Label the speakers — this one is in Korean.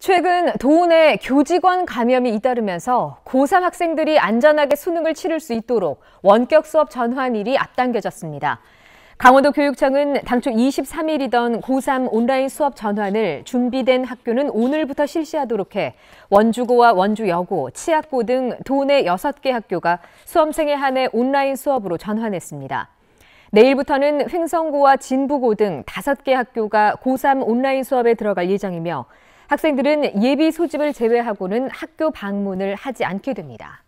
Speaker 1: 최근 도내 교직원 감염이 잇따르면서 고3 학생들이 안전하게 수능을 치를 수 있도록 원격 수업 전환일이 앞당겨졌습니다. 강원도 교육청은 당초 23일이던 고3 온라인 수업 전환을 준비된 학교는 오늘부터 실시하도록 해 원주고와 원주여고, 치학고 등 도내 6개 학교가 수험생에 한해 온라인 수업으로 전환했습니다. 내일부터는 횡성고와 진부고 등 5개 학교가 고3 온라인 수업에 들어갈 예정이며 학생들은 예비 소집을 제외하고는 학교 방문을 하지 않게 됩니다.